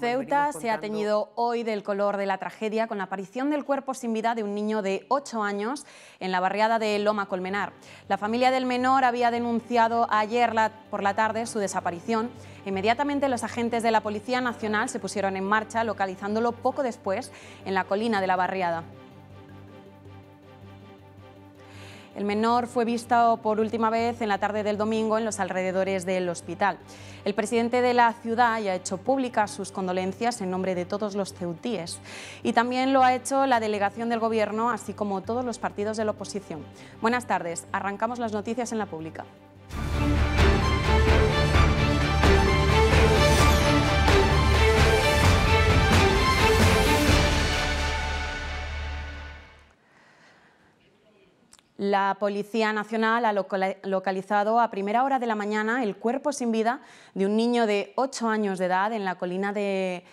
Ceuta se ha teñido hoy del color de la tragedia con la aparición del cuerpo sin vida de un niño de 8 años en la barriada de Loma Colmenar. La familia del menor había denunciado ayer por la tarde su desaparición. Inmediatamente los agentes de la Policía Nacional se pusieron en marcha localizándolo poco después en la colina de la barriada. El menor fue visto por última vez en la tarde del domingo en los alrededores del hospital. El presidente de la ciudad ya ha hecho públicas sus condolencias en nombre de todos los ceutíes y también lo ha hecho la delegación del Gobierno, así como todos los partidos de la oposición. Buenas tardes, arrancamos las noticias en la pública. La Policía Nacional ha localizado a primera hora de la mañana el cuerpo sin vida de un niño de 8 años de edad en la colina de,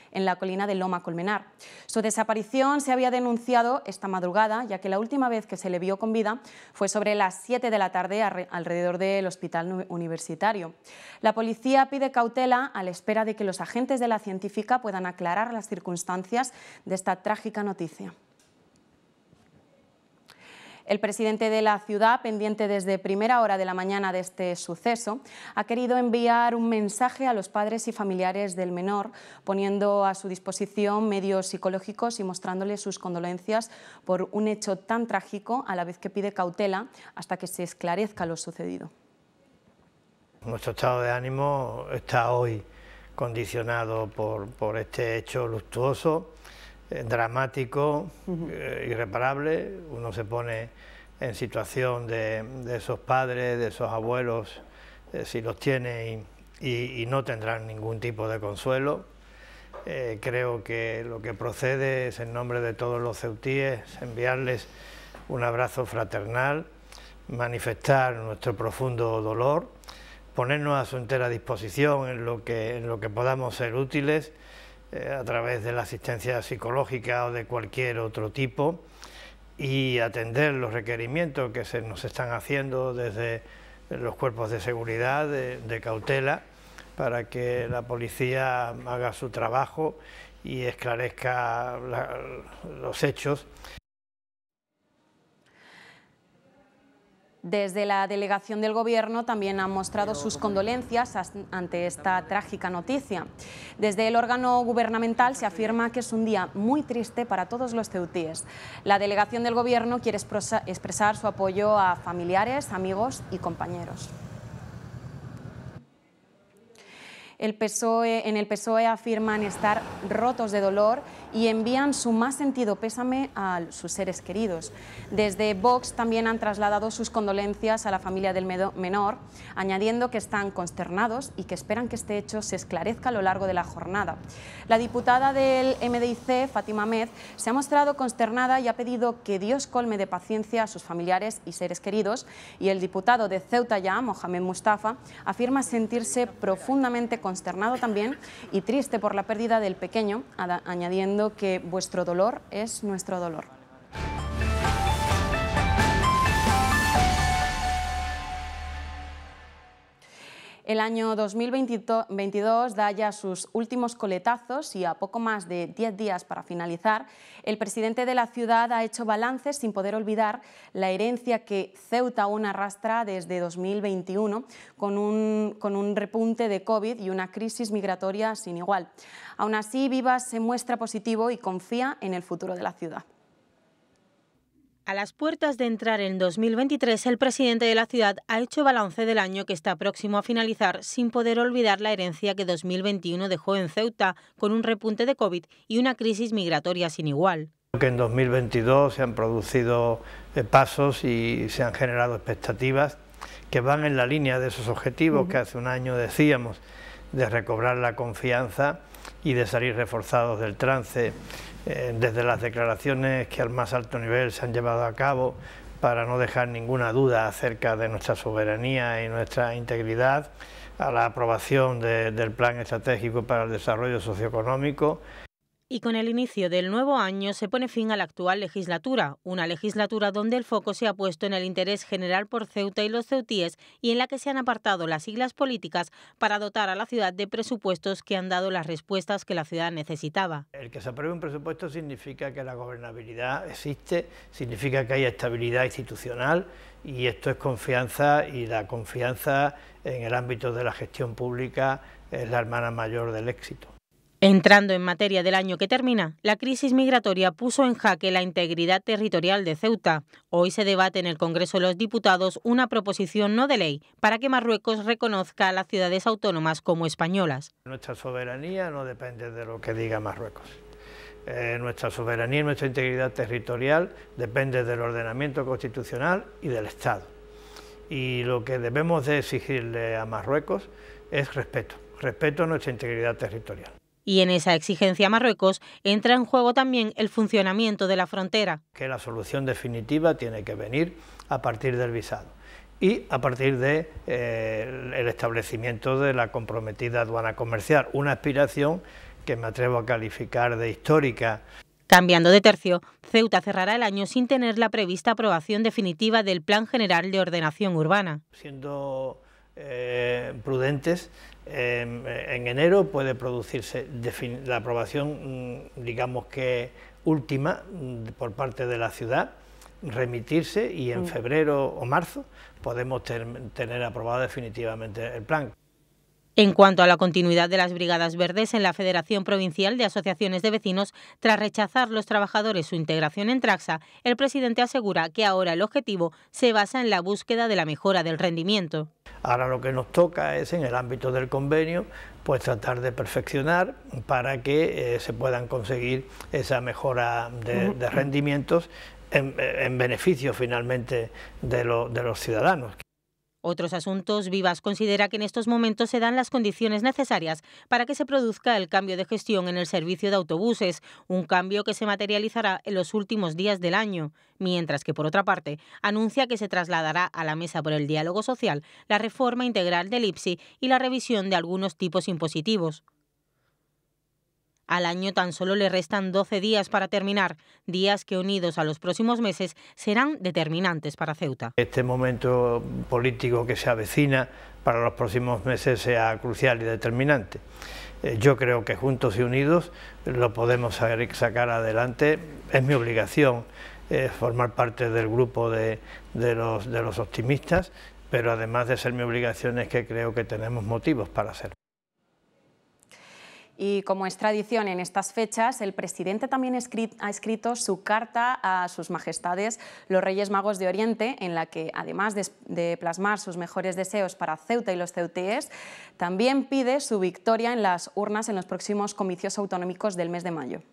Loma Colmenar. Su desaparición se había denunciado esta madrugada, ya que la última vez que se le vio con vida fue sobre las 7 de la tarde alrededor del hospital universitario. La policía pide cautela a la espera de que los agentes de la científica puedan aclarar las circunstancias de esta trágica noticia. El presidente de la ciudad, pendiente desde primera hora de la mañana de este suceso, ha querido enviar un mensaje a los padres y familiares del menor, poniendo a su disposición medios psicológicos y mostrándoles sus condolencias por un hecho tan trágico, a la vez que pide cautela hasta que se esclarezca lo sucedido. Nuestro estado de ánimo está hoy condicionado por, por este hecho luctuoso eh, dramático, eh, irreparable. Uno se pone en situación de, esos padres, de esos abuelos, eh, si los tiene y, no tendrán ningún tipo de consuelo. creo que lo que procede es en nombre de todos los ceutíes enviarles un abrazo fraternal, manifestar nuestro profundo dolor, ponernos a su entera disposición en lo que podamos ser útiles eh, a través de la asistencia psicológica o de cualquier otro tipo y atender los requerimientos que se nos están haciendo desde los cuerpos de seguridad, de, cautela, para que la policía haga su trabajo y esclarezca los hechos. Desde la delegación del Gobierno también han mostrado sus condolencias ante esta trágica noticia. Desde el órgano gubernamental se afirma que es un día muy triste para todos los ceutíes. La delegación del Gobierno quiere expresar su apoyo a familiares, amigos y compañeros. el PSOE, en el PSOE afirman estar rotos de dolor y envían su más sentido pésame a sus seres queridos. Desde Vox también han trasladado sus condolencias a la familia del menor, añadiendo que están consternados y que esperan que este hecho se esclarezca a lo largo de la jornada. La diputada del MDIC, Fátima Med, se ha mostrado consternada y ha pedido que Dios colme de paciencia a sus familiares y seres queridos y el diputado de Ceuta ya, Mohamed Mustafa, afirma sentirse profundamente consternado consternado también y triste por la pérdida del pequeño, añadiendo que vuestro dolor es nuestro dolor. El año 2022 da ya sus últimos coletazos y a poco más de 10 días para finalizar, el presidente de la ciudad ha hecho balances sin poder olvidar la herencia que Ceuta aún arrastra desde 2021 con un, con un repunte de COVID y una crisis migratoria sin igual. Aún así, Vivas se muestra positivo y confía en el futuro de la ciudad. A las puertas de entrar en 2023, el presidente de la ciudad ha hecho balance del año que está próximo a finalizar sin poder olvidar la herencia que 2021 dejó en Ceuta con un repunte de COVID y una crisis migratoria sin igual. Que en 2022 se han producido eh, pasos y se han generado expectativas que van en la línea de esos objetivos que hace un año decíamos, de recobrar la confianza y de salir reforzados del trance eh, desde las declaraciones que al más alto nivel se han llevado a cabo para no dejar ninguna duda acerca de nuestra soberanía y nuestra integridad, a la aprobación del Plan Estratégico para el Desarrollo Socioeconómico y con el inicio del nuevo año se pone fin a la actual legislatura, una legislatura donde el foco se ha puesto en el interés general por Ceuta y los ceutíes y en la que se han apartado las siglas políticas para dotar a la ciudad de presupuestos que han dado las respuestas que la ciudad necesitaba. El que se apruebe un presupuesto significa que la gobernabilidad existe, significa que hay estabilidad institucional y esto es confianza y la confianza en el ámbito de la gestión pública es la hermana mayor del éxito. Entrando en materia del año que termina, la crisis migratoria puso en jaque la integridad territorial de Ceuta. Hoy se debate en el Congreso de los Diputados una proposición no de ley para que Marruecos reconozca a las ciudades autónomas como españolas. Nuestra soberanía no depende de lo que diga Marruecos. Eh, nuestra soberanía y nuestra integridad territorial depende del ordenamiento constitucional y del Estado. Y lo que debemos de exigirle a Marruecos es respeto, respeto a nuestra integridad territorial. Y en esa exigencia Marruecos entra en juego también el funcionamiento de la frontera. Que la solución definitiva tiene que venir a partir del visado y a partir del eh, establecimiento de la comprometida aduana comercial, una aspiración que me atrevo a calificar de histórica. Cambiando de tercio, Ceuta cerrará el año sin tener la prevista aprobación definitiva del Plan General de Ordenación Urbana. Siendo eh, prudentes, Em, eh, en enero puede producirse la aprobación, mm, digamos que última, mm, por parte de la ciudad, remitirse y en mm. febrero o marzo podemos tener aprobado definitivamente el plan. En cuanto a la continuidad de las Brigadas Verdes en la Federación Provincial de Asociaciones de Vecinos, tras rechazar los trabajadores su integración en Traxa, el presidente asegura que ahora el objetivo se basa en la búsqueda de la mejora del rendimiento. Ahora lo que nos toca es, en el ámbito del convenio, pues tratar de perfeccionar para que eh, se puedan conseguir esa mejora de, rendimientos en, beneficio finalmente de los ciudadanos. Otros asuntos, Vivas considera que en estos momentos se dan las condiciones necesarias para que se produzca el cambio de gestión en el servicio de autobuses, un cambio que se materializará en los últimos días del año, mientras que, por otra parte, anuncia que se trasladará a la mesa por el diálogo social la reforma integral del IPSI y la revisión de algunos tipos impositivos. Al año tan solo le restan 12 días para terminar, días que unidos a los próximos meses serán determinantes para Ceuta. Este momento político que se avecina para los próximos meses sea crucial y determinante. Eh, yo creo que juntos y unidos lo podemos sacar adelante. Es mi obligación eh, formar parte del grupo de, los, de los optimistas, pero además de ser mi obligación es que creo que tenemos motivos para hacerlo. Y como es tradición en estas fechas, el presidente también ha escrito su carta a sus majestades, los Reyes Magos de Oriente, en la que, además de plasmar sus mejores deseos para Ceuta y los ceutíes, también pide su victoria en las urnas en los próximos comicios autonómicos del mes de mayo.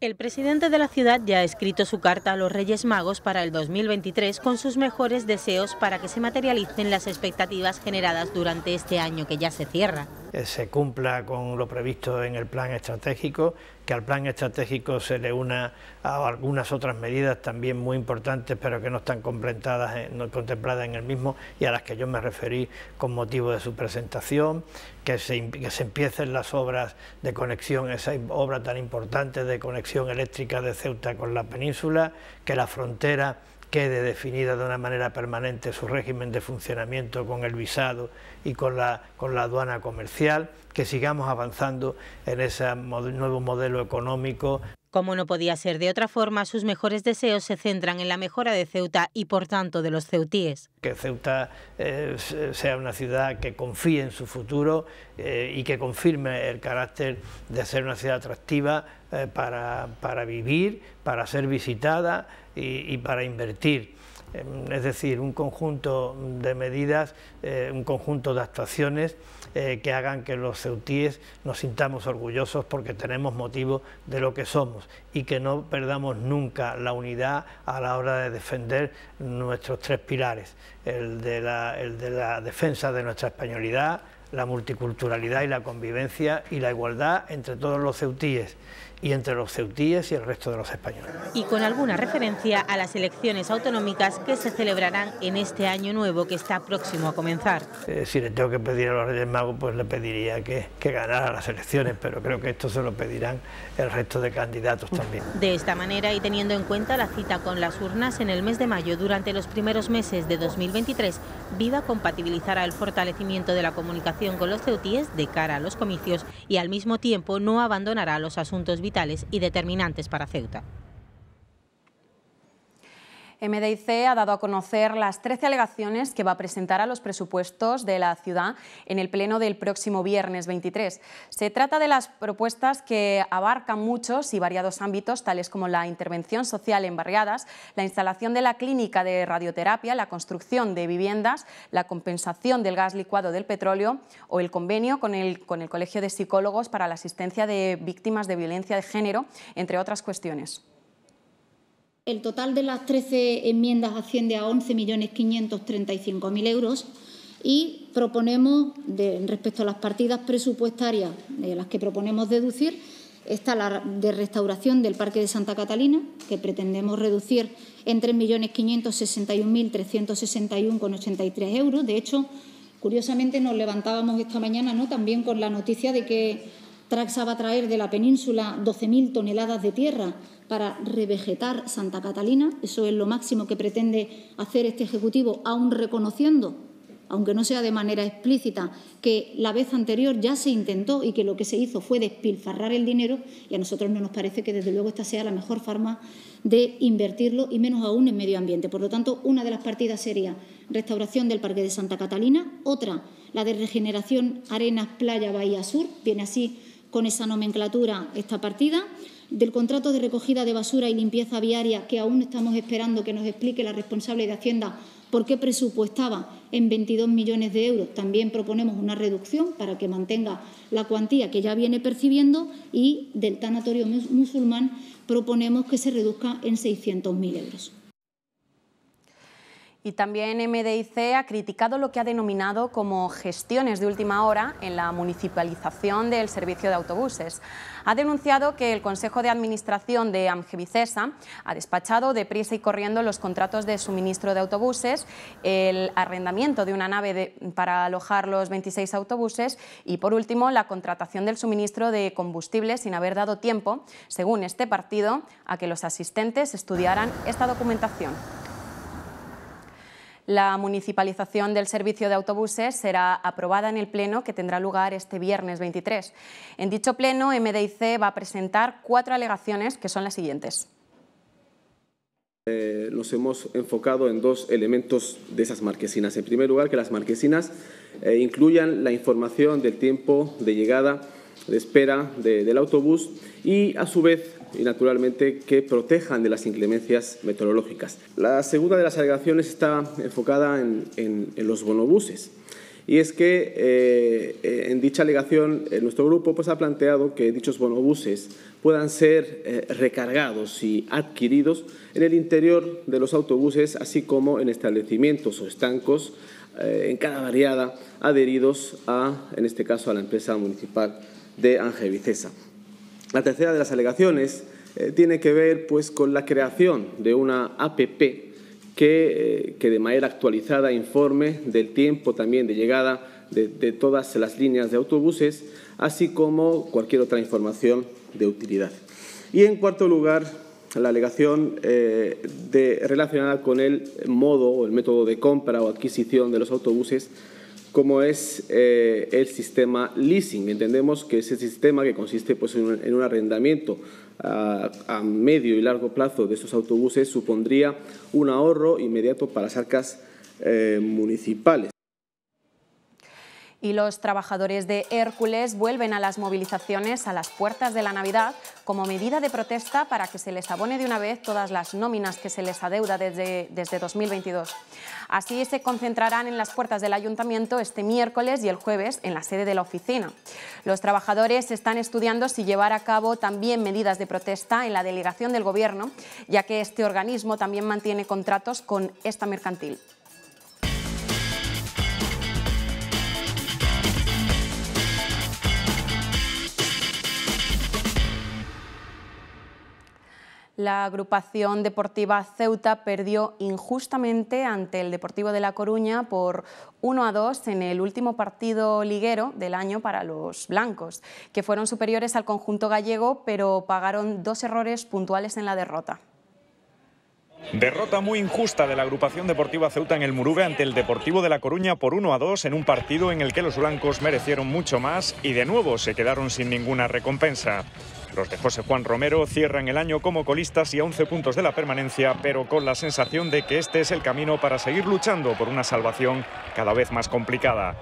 El presidente de la ciudad ya ha escrito su carta a los Reyes Magos para el 2023 con sus mejores deseos para que se materialicen las expectativas generadas durante este año que ya se cierra. Eh, se cumpla con lo previsto en el plan estratégico, que al plan estratégico se le una a algunas otras medidas también muy importantes, pero que no están contempladas, no contempladas en el mismo y a las que yo me referí con motivo de su presentación, que se, que se empiecen las obras de conexión, esa obra tan importante de conexión eléctrica de Ceuta con la península, que la frontera quede definida de una manera permanente su régimen de funcionamiento con el visado y con la, con la aduana comercial, que sigamos avanzando en ese nuevo modelo económico. Como no podía ser de otra forma, sus mejores deseos se centran en la mejora de Ceuta y por tanto de los ceutíes. Que Ceuta eh, sea una ciudad que confíe en su futuro eh, y que confirme el carácter de ser una ciudad atractiva eh, para, vivir, para ser visitada y para invertir. Em, es decir, un conjunto de medidas, eh, un conjunto de actuaciones eh, que hagan que los ceutíes nos sintamos orgullosos porque tenemos motivo de lo que somos y que no perdamos nunca la unidad a la hora de defender nuestros tres pilares, el de la defensa de nuestra españolidad, la multiculturalidad y la convivencia y la igualdad entre todos los ceutíes y entre los ceutíes y el resto de los españoles. Y con alguna referencia a las elecciones autonómicas que se celebrarán en este año nuevo que está próximo a comenzar. si le tengo que pedir a los Reyes Magos, pues le pediría que, ganara las elecciones, pero creo que esto se lo pedirán el resto de candidatos también. De esta manera y teniendo en cuenta la cita con las urnas en el mes de mayo durante los primeros meses de 2023, Viva compatibilizará el fortalecimiento de la comunicación con los ceutíes de cara a los comicios y al mismo tiempo no abandonará los asuntos vitales y determinantes para Ceuta. MDIC ha dado a conocer las 13 alegaciones que va a presentar a los presupuestos de la ciudad en el pleno del próximo viernes 23. Se trata de las propuestas que abarcan muchos y variados ámbitos, tales como la intervención social en barriadas, la instalación de la clínica de radioterapia, la construcción de viviendas, la compensación del gas licuado del petróleo o el convenio con el, con el Colegio de Psicólogos para la asistencia de víctimas de violencia de género, entre otras cuestiones. El total de las 13 enmiendas asciende a 11.535.000 euros y proponemos, respecto a las partidas presupuestarias de las que proponemos deducir, está la de restauración del Parque de Santa Catalina, que pretendemos reducir en 3.561.361,83 euros. De hecho, curiosamente nos levantábamos esta mañana ¿no? también con la noticia de que Traxa va a traer de la península 12.000 toneladas de tierra para revegetar Santa Catalina. Eso es lo máximo que pretende hacer este Ejecutivo, aún reconociendo, aunque no sea de manera explícita, que la vez anterior ya se intentó y que lo que se hizo fue despilfarrar el dinero. Y a nosotros no nos parece que, desde luego, esta sea la mejor forma de invertirlo y menos aún en medio ambiente. Por lo tanto, una de las partidas sería restauración del Parque de Santa Catalina, otra, la de regeneración arenas, playa, bahía sur, viene así con esa nomenclatura esta partida, del contrato de recogida de basura y limpieza viaria, que aún estamos esperando que nos explique la responsable de Hacienda por qué presupuestaba en 22 millones de euros. También proponemos una reducción para que mantenga la cuantía que ya viene percibiendo y del tanatorio musulmán proponemos que se reduzca en 600.000 euros. Y también MDIC ha criticado lo que ha denominado como gestiones de última hora en la municipalización del servicio de autobuses. Ha denunciado que el Consejo de Administración de Amgevicesa ha despachado deprisa y corriendo los contratos de suministro de autobuses, el arrendamiento de una nave para alojar los 26 autobuses y, por último, la contratación del suministro de combustible sin haber dado tiempo, según este partido, a que los asistentes estudiaran esta documentación. La municipalización del servicio de autobuses será aprobada en el Pleno que tendrá lugar este viernes 23. En dicho Pleno, MDIC va a presentar cuatro alegaciones que son las siguientes. Eh, nos hemos enfocado en dos elementos de esas marquesinas. En primer lugar, que las marquesinas eh, incluyan la información del tiempo de llegada, de espera del autobús y, a su vez, y naturalmente que protejan de las inclemencias meteorológicas. La segunda de las alegaciones está enfocada en, los bonobuses. Y es que eh, eh, en dicha alegación eh, nuestro grupo pues, ha planteado que dichos bonobuses puedan ser recargados y adquiridos en el interior de los autobuses, así como en establecimientos o estancos en cada variada adheridos a, en este caso, a la empresa municipal de Angevicesa. La tercera de las alegaciones eh, tiene que ver pues, con la creación de una APP eh, que, de manera actualizada informe del tiempo también de llegada de, todas las líneas de autobuses, así como cualquier otra información de utilidad. Y en cuarto lugar, la alegación eh, relacionada con el modo o el método de compra o adquisición de los autobuses como es eh, el sistema leasing. Entendemos que ese sistema que consiste pues, en, un, arrendamiento a, medio y largo plazo de estos autobuses supondría un ahorro inmediato para las arcas eh, municipales y los trabajadores de Hércules vuelven a las movilizaciones a las puertas de la Navidad como medida de protesta para que se les abone de una vez todas las nóminas que se les adeuda desde, desde 2022. Así se concentrarán en las puertas del ayuntamiento este miércoles y el jueves en la sede de la oficina. Los trabajadores están estudiando si llevar a cabo también medidas de protesta en la delegación del Gobierno, ya que este organismo también mantiene contratos con esta mercantil. la agrupación deportiva Ceuta perdió injustamente ante el Deportivo de La Coruña por 1 a 2 en el último partido liguero del año para los blancos, que fueron superiores al conjunto gallego, pero pagaron dos errores puntuales en la derrota. Derrota muy injusta de la agrupación deportiva Ceuta en el Murube ante el Deportivo de La Coruña por 1 a 2 en un partido en el que los blancos merecieron mucho más y de nuevo se quedaron sin ninguna recompensa. Los de José Juan Romero cierran el año como colistas y a 11 puntos de la permanencia, pero con la sensación de que este es el camino para seguir luchando por una salvación cada vez más complicada.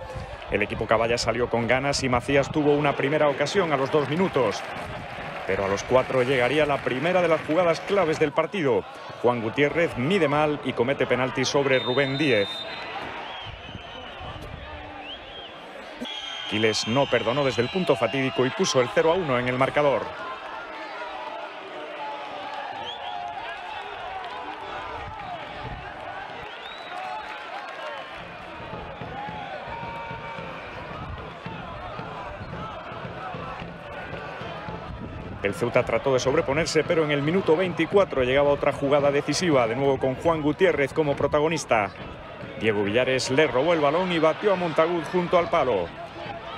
El equipo Caballa salió con ganas y Macías tuvo una primera ocasión a los dos minutos. Pero a los cuatro llegaría la primera de las jugadas claves del partido. Juan Gutiérrez mide mal y comete penalti sobre Rubén Díez. Aquiles no perdonó desde el punto fatídico y puso el 0 a 1 en el marcador. El Ceuta trató de sobreponerse, pero en el minuto 24 llegaba otra jugada decisiva, de nuevo con Juan Gutiérrez como protagonista. Diego Villares le robó el balón y batió a Montagut junto al palo.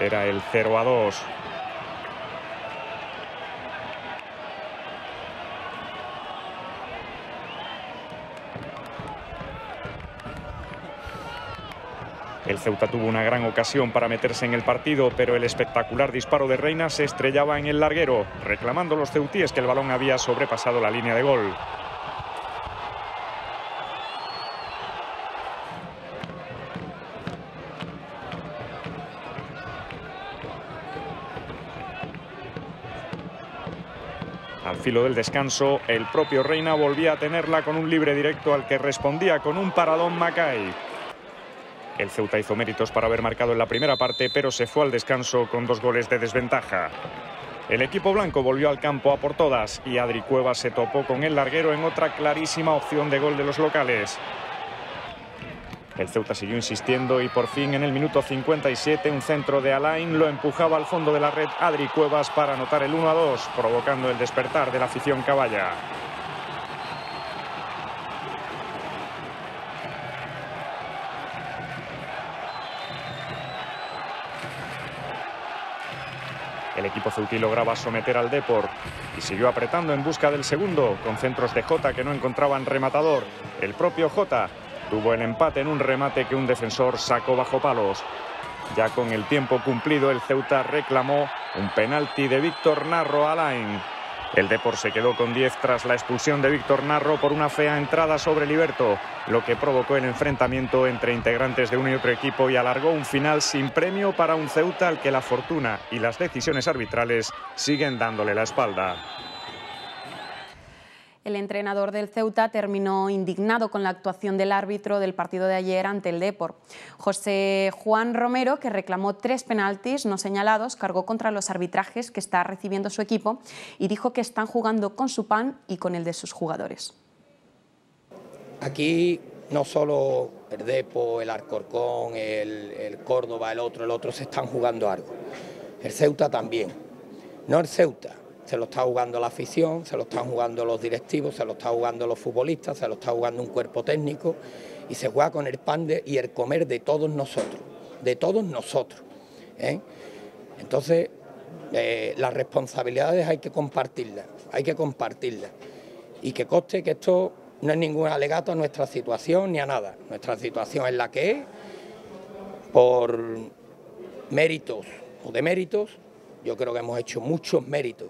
Era el 0 a 2. El Ceuta tuvo una gran ocasión para meterse en el partido, pero el espectacular disparo de Reina se estrellaba en el larguero, reclamando los ceutíes que el balón había sobrepasado la línea de gol. Al filo del descanso, el propio Reina volvía a tenerla con un libre directo al que respondía con un paradón Macay. El Ceuta hizo méritos para haber marcado en la primera parte, pero se fue al descanso con dos goles de desventaja. El equipo blanco volvió al campo a por todas y Adri Cueva se topó con el larguero en otra clarísima opción de gol de los locales. El Ceuta siguió insistiendo y por fin en el minuto 57 un centro de Alain lo empujaba al fondo de la red Adri Cuevas para anotar el 1 a 2, provocando el despertar de la afición caballa. El equipo ceutí lograba someter al Deport y siguió apretando en busca del segundo, con centros de Jota que no encontraban rematador. El propio Jota Tuvo el empate en un remate que un defensor sacó bajo palos. Ya con el tiempo cumplido, el Ceuta reclamó un penalti de Víctor Narro Alain. El Depor se quedó con 10 tras la expulsión de Víctor Narro por una fea entrada sobre Liberto, lo que provocó el enfrentamiento entre integrantes de un y otro equipo y alargó un final sin premio para un Ceuta al que la fortuna y las decisiones arbitrales siguen dándole la espalda. El entrenador del Ceuta terminó indignado con la actuación del árbitro del partido de ayer ante el Depor. José Juan Romero, que reclamó tres penaltis no señalados, cargó contra los arbitrajes que está recibiendo su equipo y dijo que están jugando con su pan y con el de sus jugadores. Aquí no solo el Depo, el Arcorcón, el Córdoba, el otro, el otro se están jugando algo. El Ceuta también. No el Ceuta, se lo está jugando la afición, se lo están jugando los directivos, se lo están jugando los futbolistas, se lo está jugando un cuerpo técnico y se juega con el pan y el comer de todos nosotros, de todos nosotros. ¿eh? Entonces, eh, las responsabilidades hay que compartirlas, hay que compartirlas. Y que coste que esto no es ningún alegato a nuestra situación ni a nada. Nuestra situación es la que es, por méritos o de méritos, yo creo que hemos hecho muchos méritos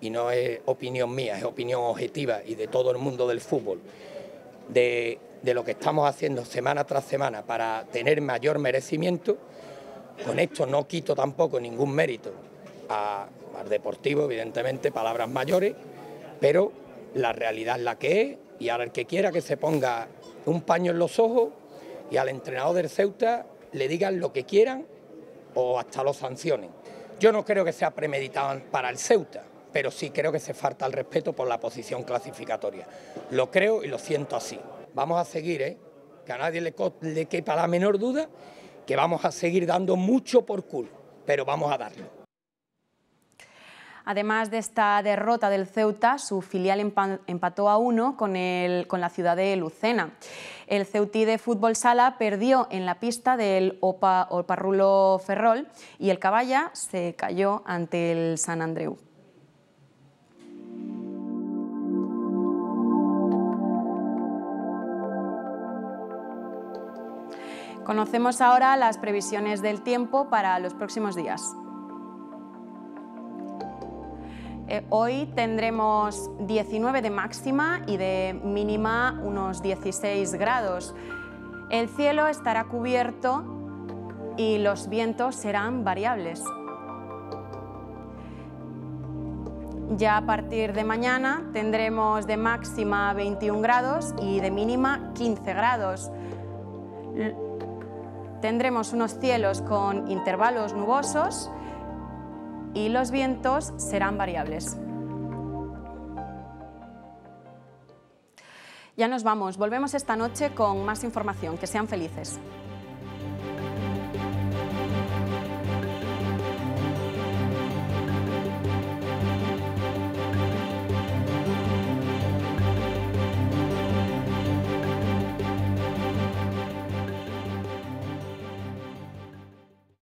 y no es opinión mía, es opinión objetiva y de todo el mundo del fútbol, de, lo que estamos haciendo semana tras semana para tener mayor merecimiento, con esto no quito tampoco ningún mérito al deportivo, evidentemente, palabras mayores, pero la realidad es la que es y ahora el que quiera que se ponga un paño en los ojos y al entrenador del Ceuta le digan lo que quieran o hasta lo sancionen. Yo no creo que sea premeditado para el Ceuta, pero sí creo que se falta el respeto por la posición clasificatoria. Lo creo y lo siento así. Vamos a seguir, ¿eh? que a nadie le, le quepa la menor duda, que vamos a seguir dando mucho por culo, pero vamos a darlo. Además de esta derrota del Ceuta, su filial empató a uno con, la ciudad de Lucena. El Ceutí de Fútbol Sala perdió en la pista del Opa, Oparrulo Ferrol y el Caballa se cayó ante el San Andreu. Conocemos ahora las previsiones del tiempo para los próximos días. Eh, hoy tendremos 19 de máxima y de mínima unos 16 grados. El cielo estará cubierto y los vientos serán variables. Ya a partir de mañana tendremos de máxima 21 grados y de mínima 15 grados. Tendremos unos cielos con intervalos nubosos y los vientos serán variables. Ya nos vamos, volvemos esta noche con más información. Que sean felices.